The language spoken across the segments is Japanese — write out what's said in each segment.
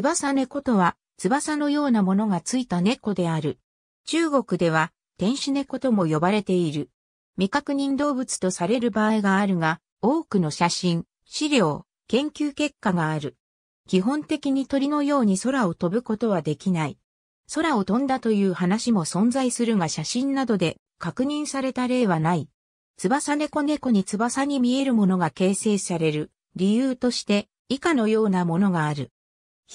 翼猫とは、翼のようなものがついた猫である。中国では、天使猫とも呼ばれている。未確認動物とされる場合があるが、多くの写真、資料、研究結果がある。基本的に鳥のように空を飛ぶことはできない。空を飛んだという話も存在するが写真などで確認された例はない。翼猫猫に翼に見えるものが形成される理由として以下のようなものがある。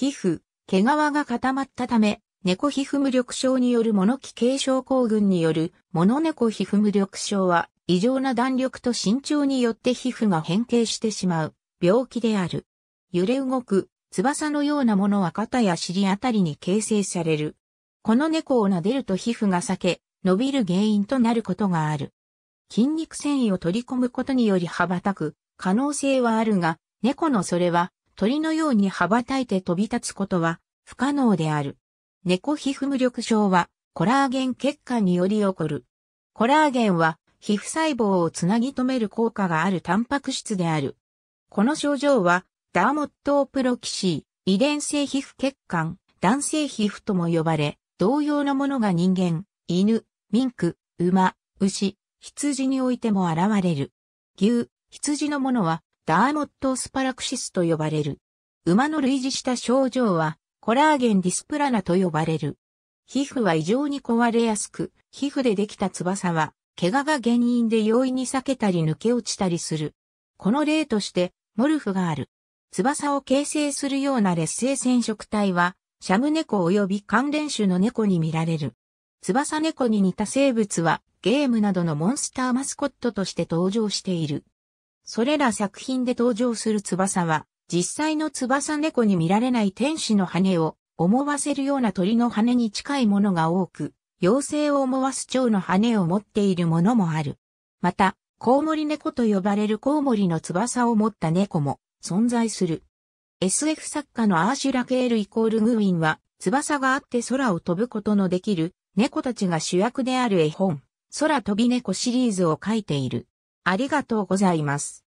皮膚、毛皮が固まったため、猫皮膚無力症による物気軽症候群による物猫皮膚無力症は異常な弾力と身長によって皮膚が変形してしまう病気である。揺れ動く翼のようなものは肩や尻あたりに形成される。この猫を撫でると皮膚が裂け、伸びる原因となることがある。筋肉繊維を取り込むことにより羽ばたく可能性はあるが、猫のそれは鳥のように羽ばたいて飛び立つことは不可能である。猫皮膚無力症はコラーゲン血管により起こる。コラーゲンは皮膚細胞をつなぎ止める効果があるタンパク質である。この症状はダーモットープロキシー、遺伝性皮膚血管、男性皮膚とも呼ばれ、同様のものが人間、犬、ミンク、馬、牛、羊においても現れる。牛、羊のものはダーモットスパラクシスと呼ばれる。馬の類似した症状は、コラーゲンディスプラナと呼ばれる。皮膚は異常に壊れやすく、皮膚でできた翼は、怪我が原因で容易に裂けたり抜け落ちたりする。この例として、モルフがある。翼を形成するような劣勢染色体は、シャム猫及び関連種の猫に見られる。翼猫に似た生物は、ゲームなどのモンスターマスコットとして登場している。それら作品で登場する翼は、実際の翼猫に見られない天使の羽を思わせるような鳥の羽に近いものが多く、妖精を思わす蝶の羽を持っているものもある。また、コウモリ猫と呼ばれるコウモリの翼を持った猫も存在する。SF 作家のアーシュラ・ケールイコール・グウィンは、翼があって空を飛ぶことのできる猫たちが主役である絵本、空飛び猫シリーズを書いている。ありがとうございます。